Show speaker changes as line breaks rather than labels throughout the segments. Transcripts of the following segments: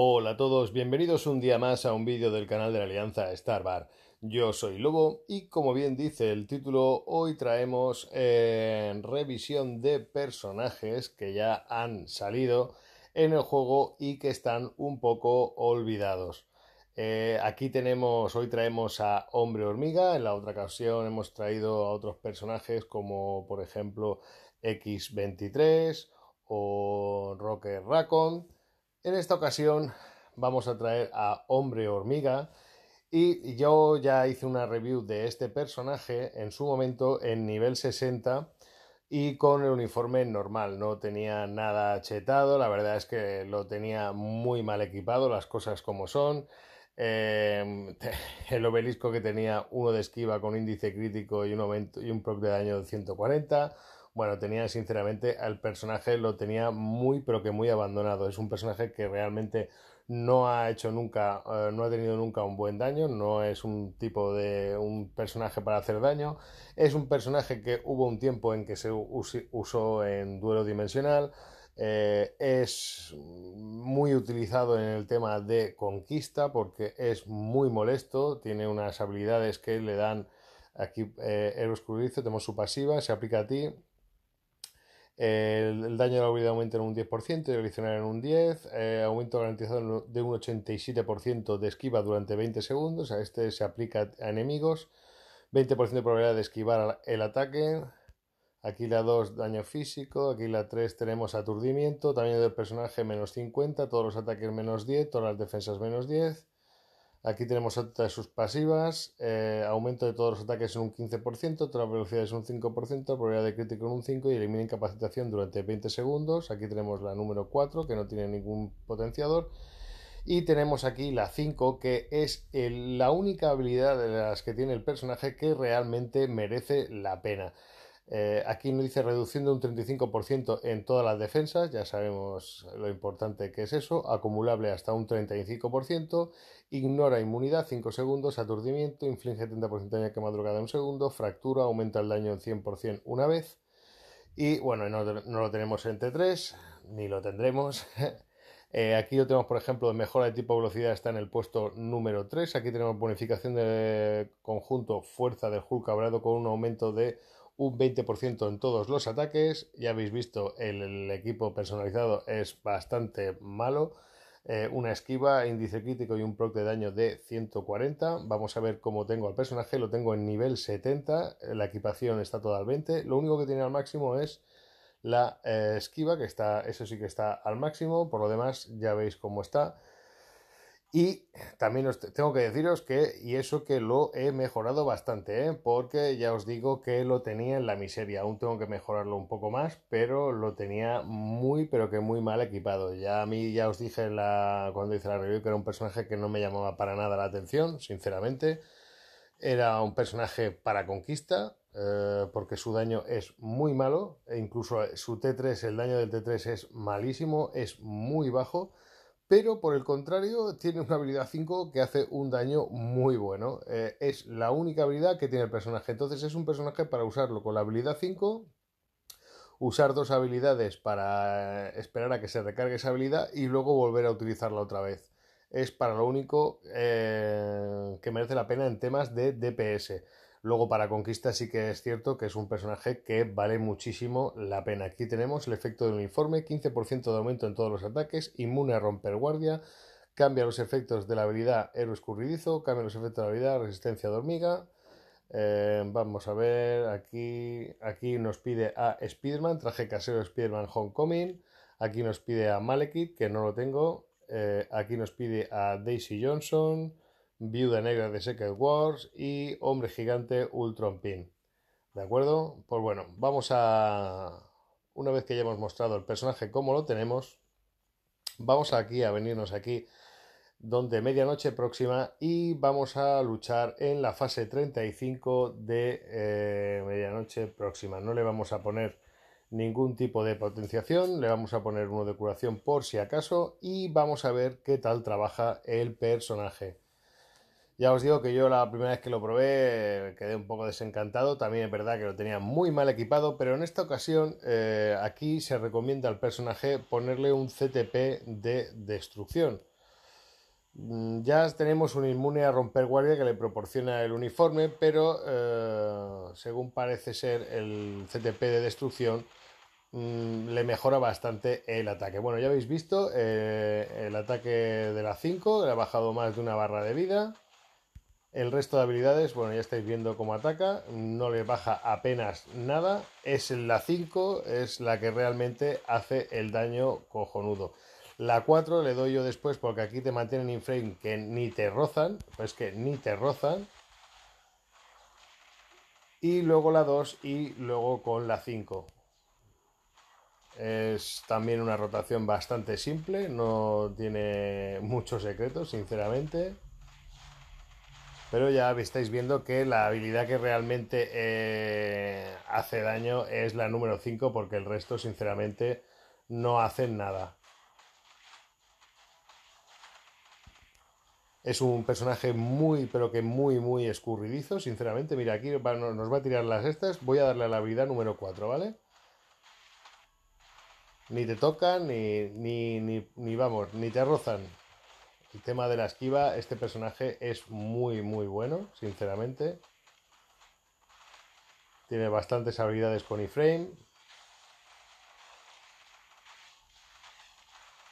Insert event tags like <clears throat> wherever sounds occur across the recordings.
Hola a todos, bienvenidos un día más a un vídeo del canal de la Alianza Starbar. Yo soy Lobo y como bien dice el título, hoy traemos en eh, revisión de personajes que ya han salido en el juego y que están un poco olvidados. Eh, aquí tenemos, hoy traemos a Hombre Hormiga, en la otra ocasión hemos traído a otros personajes como por ejemplo X23 o Rocket Raccoon en esta ocasión vamos a traer a Hombre Hormiga y yo ya hice una review de este personaje en su momento en nivel 60 y con el uniforme normal, no tenía nada chetado, la verdad es que lo tenía muy mal equipado, las cosas como son. Em, <laughs> el obelisco que tenía uno de esquiva con índice crítico y un, y un proc de daño de 140 bueno, tenía sinceramente al personaje lo tenía muy pero que muy abandonado. Es un personaje que realmente no ha hecho nunca, eh, no ha tenido nunca un buen daño, no es un tipo de un personaje para hacer daño. Es un personaje que hubo un tiempo en que se usó en duelo dimensional. Eh, es muy utilizado en el tema de conquista porque es muy molesto, tiene unas habilidades que le dan aquí el eh, Eros tenemos su pasiva, se aplica a ti, el, daño de la habilidad aumenta en un 10%, adicional en un 10%, eh, aumento garantizado de un 87% de esquiva durante 20 segundos, a este se aplica a enemigos, 20% de probabilidad de esquivar el ataque, aquí la 2 daño físico, aquí la 3 tenemos aturdimiento, tamaño del personaje menos 50, todos los ataques menos 10, todas las defensas menos 10, Aquí tenemos otra de sus pasivas, eh, aumento de todos los ataques en un 15%, otra velocidad es un 5%, probabilidad de crítico en un 5% y elimina incapacitación durante 20 segundos. Aquí tenemos la número 4 que no tiene ningún potenciador. Y tenemos aquí la 5 que es la única habilidad de las que tiene el personaje que realmente merece la pena. Eh, aquí nos dice reduciendo un 35% en todas las defensas, ya sabemos lo importante que es eso, acumulable hasta un 35%, ignora inmunidad 5 segundos, aturdimiento, inflige 30% de daño quemadura de un segundo, fractura, aumenta el daño en 100% una vez. Y bueno, no, lo tenemos en T3, ni lo tendremos. <laughs> Eh, aquí lo tenemos, por ejemplo, mejora de tipo velocidad está en el puesto número 3. Aquí tenemos bonificación de conjunto fuerza del Hulk abrado con un aumento de un 20% en todos los ataques. Ya habéis visto, el, equipo personalizado es bastante malo. Eh, una esquiva, índice crítico y un proc de daño de 140. Vamos a ver cómo tengo al personaje. Lo tengo en nivel 70. La equipación está toda al 20. Lo único que tiene al máximo es la eh, esquiva, que está, eso sí que está al máximo. Por lo demás, ya veis cómo está. Y también tengo que deciros que, y eso que lo he mejorado bastante, ¿eh? porque ya os digo que lo tenía en la miseria, aún tengo que mejorarlo un poco más, pero lo tenía muy, pero que muy mal equipado. Ya a mí, ya os dije la, cuando hice la review que era un personaje que no me llamaba para nada la atención, sinceramente. Era un personaje para conquista, eh, porque su daño es muy malo, e incluso su T3, el daño del T3 es malísimo, es muy bajo pero por el contrario tiene una habilidad 5 que hace un daño muy bueno. Eh, es la única habilidad que tiene el personaje. Entonces es un personaje para usarlo con la habilidad 5, usar dos habilidades para esperar a que se recargue esa habilidad y luego volver a utilizarla otra vez. Es para lo único eh, que merece la pena en temas de DPS. Luego para Conquista sí que es cierto que es un personaje que vale muchísimo la pena. Aquí tenemos el efecto del uniforme, 15% de aumento en todos los ataques, inmune a romper guardia, cambia los efectos de la habilidad héroe escurridizo, cambia los efectos de la habilidad resistencia de hormiga. Eh, vamos a ver, aquí, aquí nos pide a Spiderman, traje casero Spiderman Homecoming. Aquí nos pide a Malekith, que no lo tengo. Eh, aquí nos pide a Daisy Johnson. Viuda Negra de Secret Wars y Hombre Gigante Ultron Pin. ¿De acuerdo? Pues bueno, vamos a... Una vez que ya hemos mostrado el personaje como lo tenemos, vamos aquí a venirnos aquí donde medianoche próxima y vamos a luchar en la fase 35 de eh, medianoche próxima. No le vamos a poner ningún tipo de potenciación, le vamos a poner uno de curación por si acaso y vamos a ver qué tal trabaja el personaje. Ya os digo que yo la primera vez que lo probé eh, quedé un poco desencantado. También es verdad que lo tenía muy mal equipado, pero en esta ocasión eh, aquí se recomienda al personaje ponerle un CTP de destrucción. Mm, ya tenemos un inmune a romper guardia que le proporciona el uniforme, pero eh, según parece ser el CTP de destrucción mm, le mejora bastante el ataque. Bueno, ya habéis visto, el ataque de la 5 le ha bajado más de una barra de vida. El resto de habilidades, bueno, ya estáis viendo cómo ataca, no le baja apenas nada. Es la 5, es la que realmente hace el daño cojonudo. La 4 le doy yo después porque aquí te mantienen in frame que ni te rozan, pues que ni te rozan. Y luego la 2 y luego con la 5. Es también una rotación bastante simple, no tiene muchos secretos, sinceramente pero ya estáis viendo que la habilidad que realmente eh, hace daño es la número 5 porque el resto sinceramente no hacen nada. Es un personaje muy, pero que muy, muy escurridizo, sinceramente. Mira, aquí nos va a tirar las estas. Voy a darle a la habilidad número 4, ¿vale? Ni te tocan, ni, ni, ni, ni vamos, ni te rozan el tema de la esquiva, este personaje es muy, muy bueno, sinceramente. Tiene bastantes habilidades con iframe.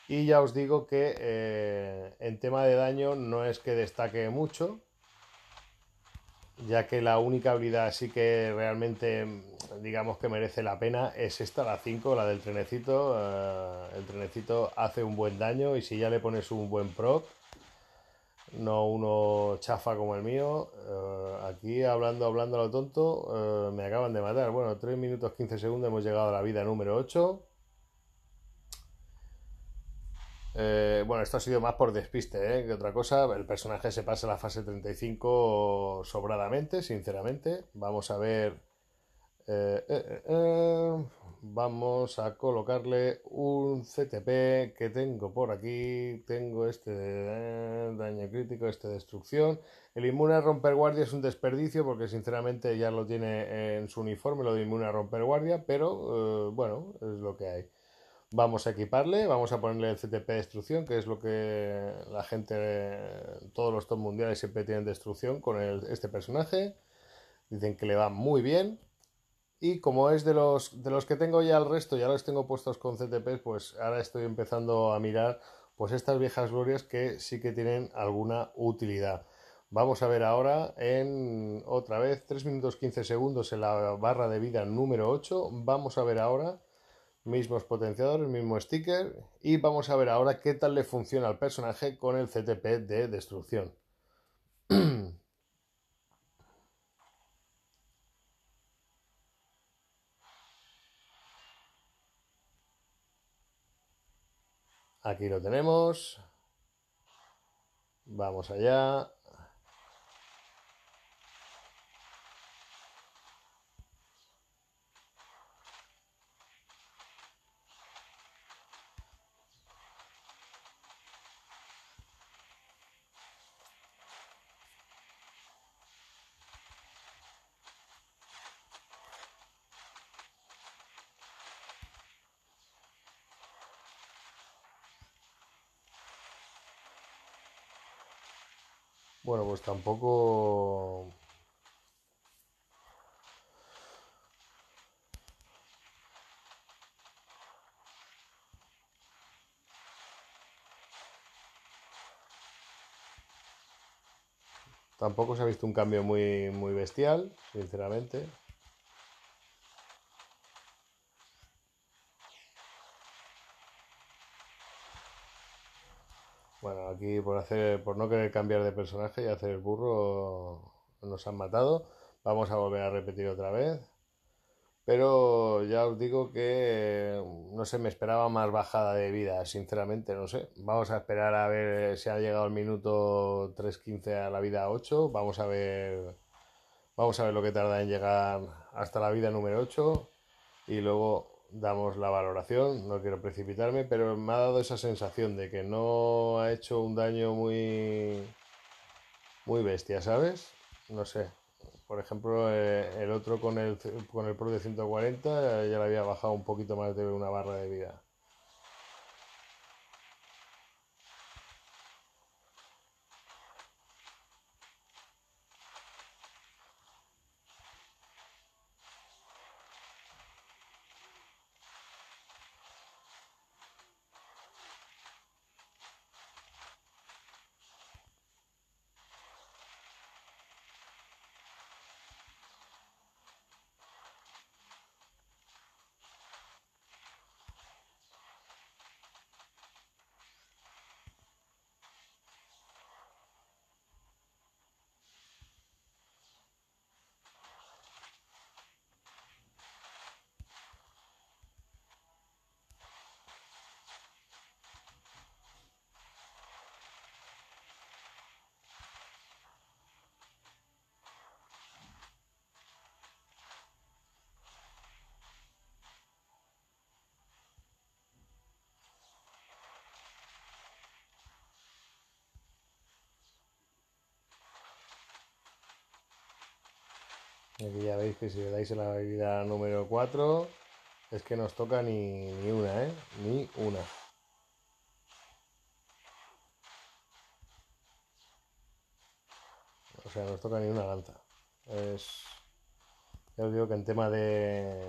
y ya os digo que eh, en tema de daño no es que destaque mucho, ya que la única habilidad así que realmente mm, digamos que merece la pena es esta, la 5, la del trenecito. Eh, el trenecito hace un buen daño y si ya le pones un buen proc, no uno chafa como el mío, eh, aquí hablando, hablando a lo tonto, eh, me acaban de matar. Bueno, 3 minutos 15 segundos hemos llegado a la vida número 8. Eh, bueno, esto ha sido más por despiste ¿eh? que otra cosa. El personaje se pasa la fase 35 sobradamente, sinceramente. Vamos a ver. Eh, vamos a colocarle un CTP que tengo por aquí. Tengo este de daño crítico, este de destrucción. El inmune a romper guardia es un desperdicio porque sinceramente ya lo tiene en su uniforme, lo de inmune a romper guardia, pero bueno, es lo que hay vamos a equiparle, vamos a ponerle el CTP de destrucción, que es lo que la gente, todos los top mundiales siempre tienen destrucción con este personaje. Dicen que le va muy bien. Y como es de los, de los que tengo ya el resto, ya los tengo puestos con CTP, pues ahora estoy empezando a mirar pues estas viejas glorias que sí que tienen alguna utilidad. Vamos a ver ahora en otra vez 3 minutos 15 segundos en la barra de vida número 8. Vamos a ver ahora mismos potenciadores, mismo sticker y vamos a ver ahora qué tal le funciona al personaje con el CTP de destrucción. <clears throat> Aquí lo tenemos. Vamos allá. Pues tampoco... Tampoco se ha visto un cambio muy, muy bestial, sinceramente. Aquí por hacer, por no querer cambiar de personaje y hacer el burro nos han matado. Vamos a volver a repetir otra vez. Pero ya os digo que eh, no sé, me esperaba más bajada de vida, sinceramente, no sé. Vamos a esperar a ver si ha llegado el minuto 3.15 a la vida 8. Vamos a ver. Vamos a ver lo que tarda en llegar hasta la vida número 8. Y luego damos la valoración, no quiero precipitarme, pero me ha dado esa sensación de que no ha hecho un daño muy, muy bestia, ¿sabes? No sé. Por ejemplo, eh, el otro con el, con el Pro de 140 eh, ya le había bajado un poquito más de una barra de vida. Aquí ya veis que si le dais la vida número 4 es que nos toca ni, una, ¿eh? Ni una. O sea, nos toca ni una lanza. Es. Ya os digo que en tema de.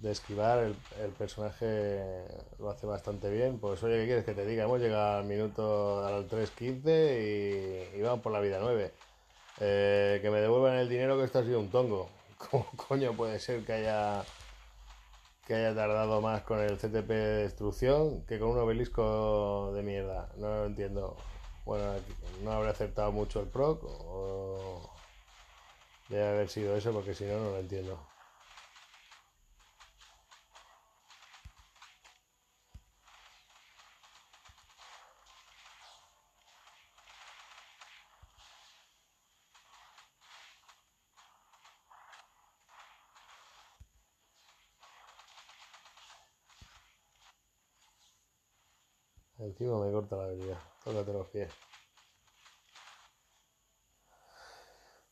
de esquivar, el, personaje lo hace bastante bien. Pues oye, ¿qué quieres que te diga? Hemos llegado al minuto al 3.15 y, y vamos por la vida 9. Eh, que me devuelvan el dinero que esto ha sido un tongo. <laughs> ¿Cómo coño puede ser que haya que haya tardado más con el CTP de destrucción que con un obelisco de mierda? No lo entiendo. Bueno, no habré aceptado mucho el PROC o debe haber sido eso porque si no, no lo entiendo. Encima me corta la habilidad. Tócate los pies.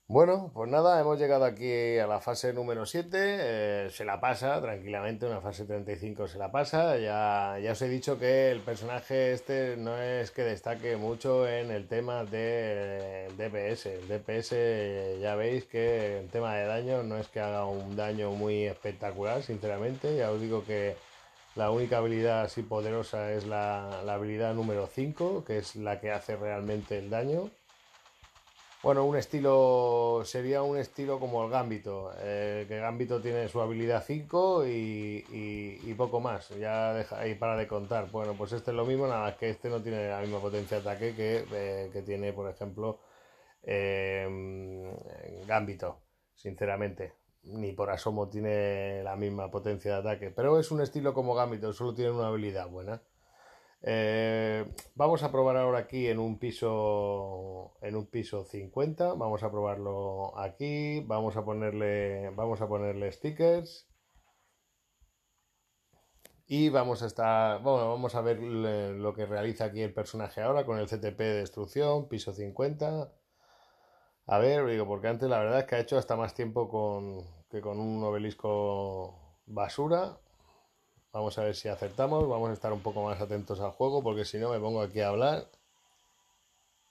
Bueno, pues nada, hemos llegado aquí a la fase número 7, eh, se la pasa tranquilamente, una fase 35 se la pasa, ya, os he dicho que el personaje este no es que destaque mucho en el tema del eh, DPS, el DPS ya veis que el tema de daño no es que haga un daño muy espectacular, sinceramente, ya os digo que la única habilidad así poderosa es la, habilidad número 5, que es la que hace realmente el daño. Bueno, un estilo sería un estilo como el Gambito, eh, que Gambito tiene su habilidad 5 y, poco más, ya para de contar. Bueno, pues este es lo mismo, nada más que este no tiene la misma potencia de ataque que, eh, tiene, por ejemplo, eh, Gambito, sinceramente ni por asomo tiene la misma potencia de ataque, pero es un estilo como Gambito, solo tiene una habilidad buena. Eh, vamos a probar ahora aquí en un piso en un piso 50. Vamos a probarlo aquí. Vamos a ponerle vamos a ponerle stickers y vamos a estar bueno vamos a ver lo que realiza aquí el personaje ahora con el CTP de destrucción piso 50 a ver, digo, porque antes la verdad es que ha hecho hasta más tiempo con, que con un obelisco basura. Vamos a ver si acertamos, vamos a estar un poco más atentos al juego, porque si no me pongo aquí a hablar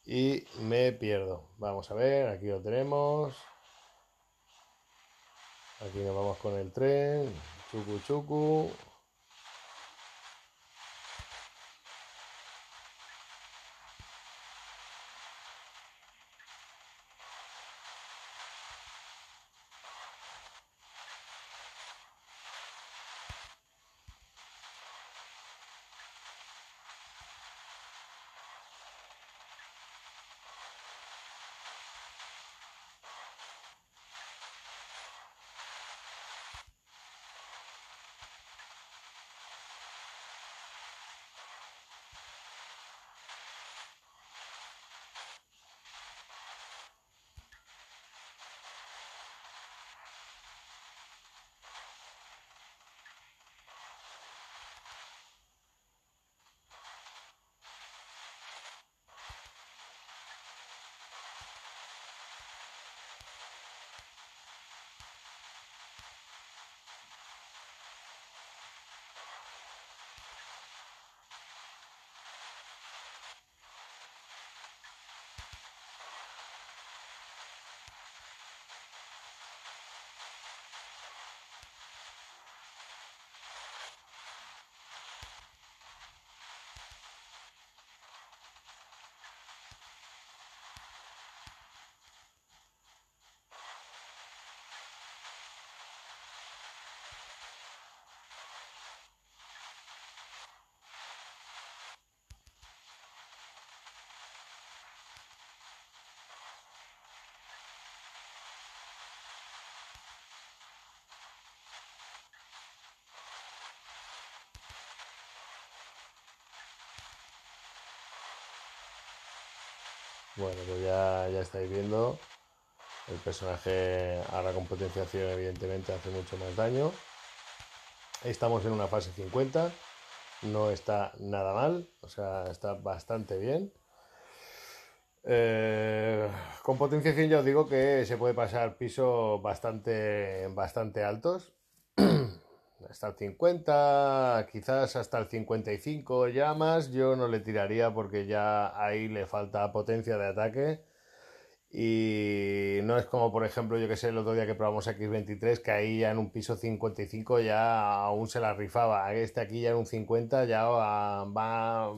y me pierdo. Vamos a ver, aquí lo tenemos. Aquí nos vamos con el tren. Chucu chucu. Bueno, pues ya, estáis viendo. El personaje ahora con potenciación evidentemente hace mucho más daño. Estamos en una fase 50. No está nada mal. O sea, está bastante bien. Eh, con potenciación ya os digo que se puede pasar pisos bastante, bastante altos. <clears throat> hasta el 50, quizás hasta el 55 ya más, yo no le tiraría porque ya ahí le falta potencia de ataque. Y no es como, por ejemplo, yo que sé, el otro día que probamos X23, que ahí ya en un piso 55 ya aún se la rifaba. Este aquí ya en un 50 ya va, va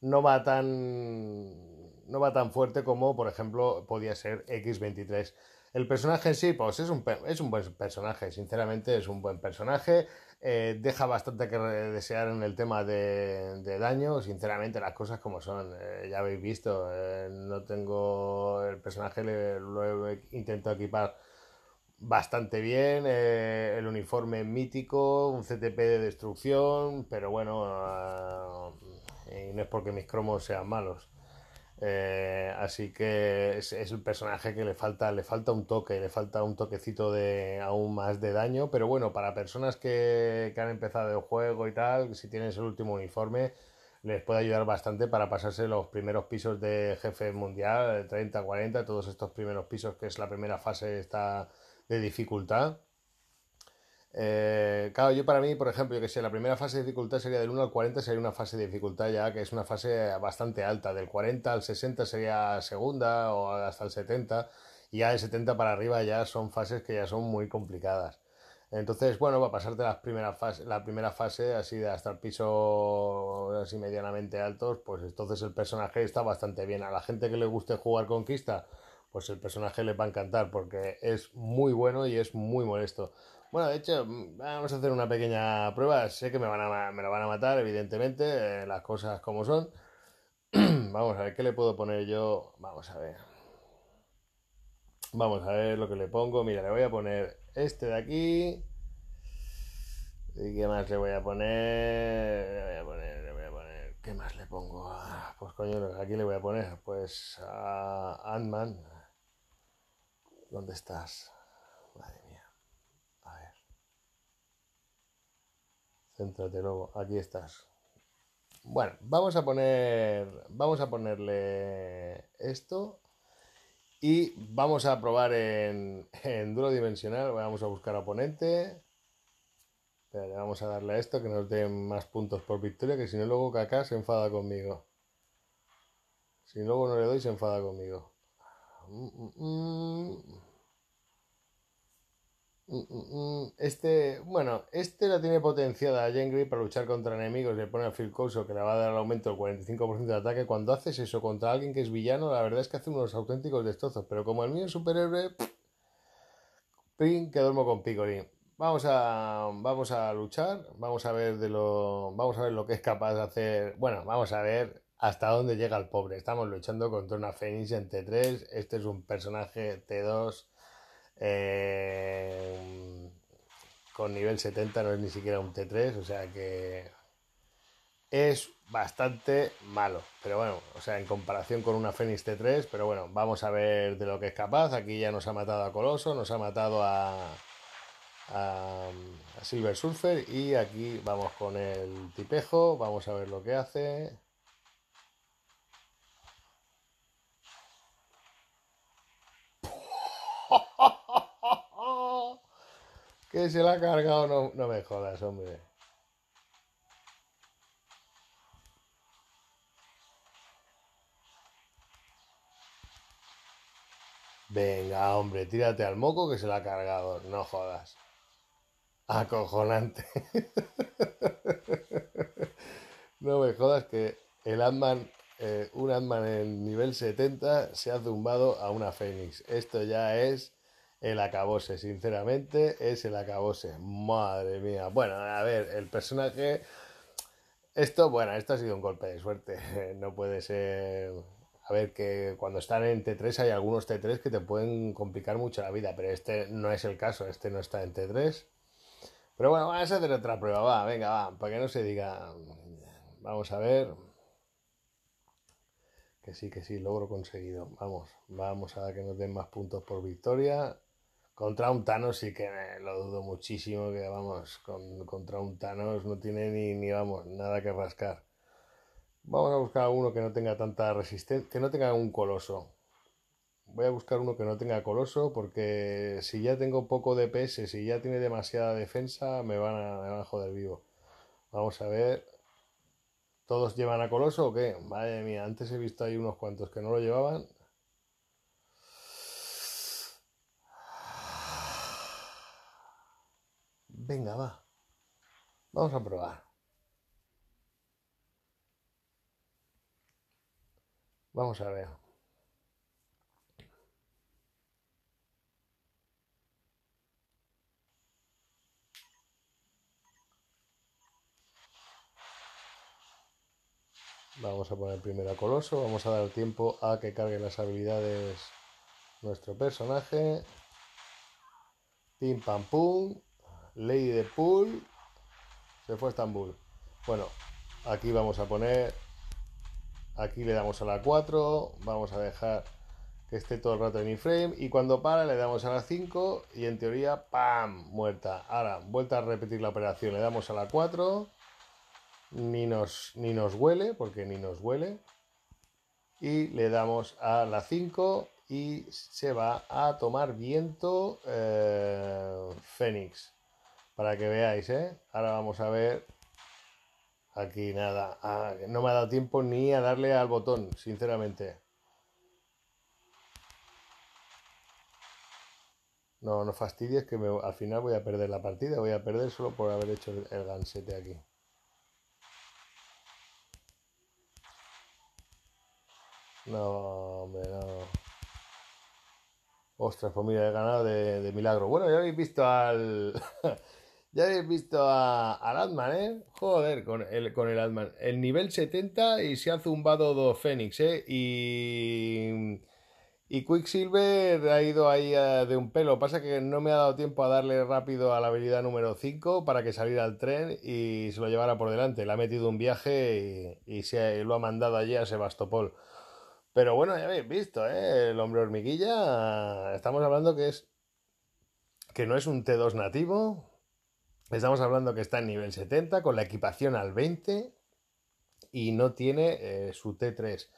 no va tan no va tan fuerte como, por ejemplo, podía ser X23. El personaje en sí, pues es un, es un buen personaje, sinceramente es un buen personaje. Eh, deja bastante que desear en el tema de, daño, sinceramente las cosas como son, eh, ya habéis visto, eh, no tengo el personaje, le, lo he intentado equipar bastante bien, el uniforme mítico, un CTP de destrucción, pero bueno, ah, no es porque mis cromos sean malos. Eh, así que es, el personaje que le falta, le falta un toque, le falta un toquecito de aún más de daño, pero bueno, para personas que, han empezado el juego y tal, si tienes el último uniforme, les puede ayudar bastante para pasarse los primeros pisos de jefe mundial, 30, 40, todos estos primeros pisos que es la primera fase esta, de dificultad. Eh, claro, yo para mí, por ejemplo, que sé, la primera fase de dificultad sería del 1 al 40, sería una fase de dificultad ya que es una fase bastante alta. Del 40 al 60 sería segunda o hasta el 70. Y ya del 70 para arriba ya son fases que ya son muy complicadas. Entonces, bueno, va a pasarte las primeras fases la primera fase así de hasta el piso así medianamente altos, pues entonces el personaje está bastante bien. A la gente que le guste jugar conquista, pues el personaje le va a encantar porque es muy bueno y es muy molesto. Bueno, de hecho, mm, vamos a hacer una pequeña prueba. Sé que me, van a, me lo van a matar, evidentemente, eh, las cosas como son. <clears throat> vamos a ver, ¿qué le puedo poner yo? Vamos a ver. Vamos a ver lo que le pongo. Mira, le voy a poner este de aquí. ¿Y qué más le voy a poner? Le voy a poner, le voy a poner. ¿Qué más le pongo? Ah, pues coño, aquí le voy a poner. Pues a Ant-Man. ¿Dónde estás? Vale. entrate luego, aquí estás. Bueno, vamos a poner. Vamos a ponerle esto. Y vamos a probar en, en duro dimensional. Vamos a buscar oponente. vamos a darle a esto que nos dé más puntos por victoria, que si no luego Kaká se enfada conmigo. Si luego no le doy, se enfada conmigo. Mm, mm, mm. Mm, mm, mm, este, bueno, este la tiene potenciada a Jengri para luchar contra enemigos. Le pone a Phil que le va a dar el aumento del 45% de ataque. Cuando haces eso contra alguien que es villano, la verdad es que hace unos auténticos destrozos. Pero como el mío es superhéroe, pin que duermo con Piccoli. Vamos a, vamos a luchar, vamos a ver de lo, vamos a ver lo que es capaz de hacer. Bueno, vamos a ver hasta dónde llega el pobre. Estamos luchando contra una Phoenix en T3. Este es un personaje T2 eh, con nivel 70 no es ni siquiera un T3, o sea que es bastante malo. Pero bueno, o sea, en comparación con una Fenix T3, pero bueno, vamos a ver de lo que es capaz. Aquí ya nos ha matado a Coloso, nos ha matado a, a Silver Surfer y aquí vamos con el tipejo, vamos a ver lo que hace. Que se la ha cargado, no, me jodas, hombre. Venga, hombre, tírate al moco que se la ha cargado, no jodas. Acojonante. <laughs> no me jodas que el ant eh, un Ant-Man en nivel 70 se ha zumbado a una Fénix. Esto ya es el acabose, sinceramente, es el acabose. Madre mía. Bueno, a ver, el personaje. Esto, bueno, esto ha sido un golpe de suerte. <laughs> No puede ser. A ver, que cuando están en T3 hay algunos T3 que te pueden complicar mucho la vida, pero este no es el caso, este no está en T3. Pero bueno, vamos a hacer otra prueba, va, venga, va, para que no se diga. Vamos a ver. Que sí, que sí, logro conseguido. Vamos, vamos a que nos den más puntos por victoria. Contra un Thanos sí que lo dudo muchísimo, que vamos, contra un Thanos no tiene ni, ni, vamos, nada que rascar. Vamos a buscar uno que no tenga tanta resistencia, que no tenga un coloso. Voy a buscar uno que no tenga coloso porque si ya tengo poco DPS, si ya tiene demasiada defensa, me van a, me van a joder vivo. Vamos a ver. ¿Todos llevan a coloso o qué? Madre mía, antes he visto ahí unos cuantos que no lo llevaban. Venga, va. Vamos a probar. Vamos a ver. Vamos a poner primero a Coloso, vamos a dar tiempo a que cargue las habilidades nuestro personaje. Pim pam pum. Lady de Pool se fue a Estambul. Bueno, aquí vamos a poner, aquí le damos a la 4, vamos a dejar que esté todo el rato en iframe frame y cuando para le damos a la 5 y en teoría, ¡pam! muerta. Ahora, vuelta a repetir la operación, le damos a la 4, ni nos, ni nos huele, porque ni nos huele, y le damos a la 5 y se va a tomar viento eh, Fénix para que veáis, ¿eh? Ahora vamos a ver. Aquí nada. no me ha dado tiempo ni a darle al botón, sinceramente. No, no fastidies que me, al final voy a perder la partida. Voy a perder solo por haber hecho el, gansete aquí. No, hombre, no. Ostras, pues mira, he ganado de milagro. Bueno, ya habéis visto al... <laughs> Ya habéis visto a, al Atman, ¿eh? Joder, con el, con el El nivel 70 y se ha zumbado dos Fénix, ¿eh? Y, y Quicksilver ha ido ahí eh, de un pelo. Pasa que no me ha dado tiempo a darle rápido a la habilidad número 5 para que saliera al tren y se lo llevara por delante. Le ha metido un viaje y, se, lo ha mandado allí a Sebastopol. Pero bueno, ya habéis visto, ¿eh? El hombre hormiguilla, estamos hablando que es... Que no es un T2 nativo, Estamos hablando que está en nivel 70 con la equipación al 20 y no tiene eh, su T3.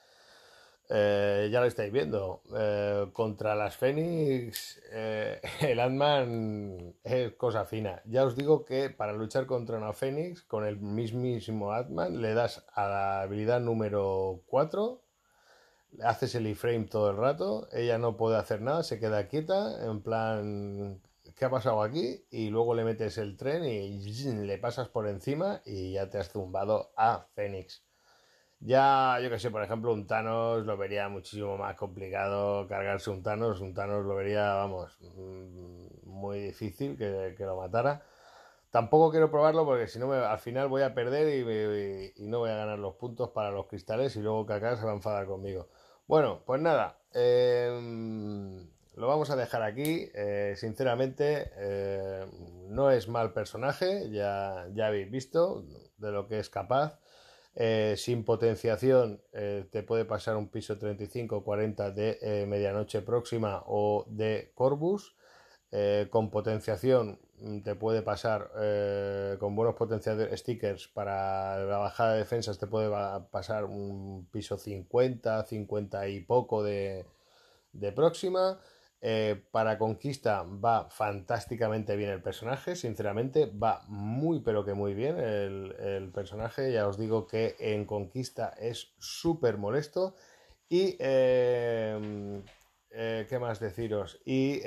Eh, ya lo estáis viendo. Eh, contra las Fénix, <laughs> el Atman es cosa fina. Ya os digo que para luchar contra una Fénix, con el mismísimo Atman, le das a la habilidad número 4, haces el iframe frame todo el rato, ella no puede hacer nada, se queda quieta, en plan ¿qué ha pasado aquí? Y luego le metes el tren y le pasas por encima y ya te has zumbado a Fénix. Ya, yo que sé, por ejemplo, un Thanos lo vería muchísimo más complicado cargarse un Thanos. Un Thanos lo vería, vamos, mm, muy difícil que, lo matara. Tampoco quiero probarlo porque si no, al final voy a perder y, no voy a ganar los puntos para los cristales y luego Kaká se va a enfadar conmigo. Bueno, pues nada. Eh lo vamos a dejar aquí. Eh, sinceramente, eh, no es mal personaje, ya, ya habéis visto de lo que es capaz. Eh, sin potenciación te puede pasar un piso 35-40 de medianoche próxima o de Corbus. con potenciación mm, te puede pasar con buenos potenciadores stickers para la bajada de defensas te puede pasar un piso 50, 50 y poco de próxima. Eh, para Conquista va fantásticamente bien el personaje, sinceramente va muy pero que muy bien el, personaje, ya os digo que en Conquista es súper molesto y eh, eh, qué más deciros y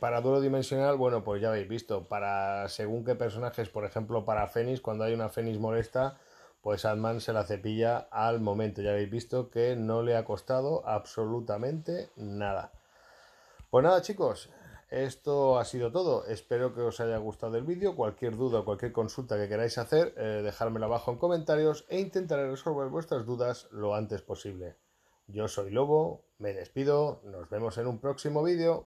para duro Dimensional, bueno pues ya habéis visto, para según qué personajes, por ejemplo para Fénix, cuando hay una Fénix molesta pues Altman se la cepilla al momento, ya habéis visto que no le ha costado absolutamente nada. Pues nada chicos, esto ha sido todo. Espero que os haya gustado el vídeo. Cualquier duda o cualquier consulta que queráis hacer, eh, abajo en comentarios e intentaré resolver vuestras dudas lo antes posible. Yo soy Lobo, me despido, nos vemos en un próximo vídeo.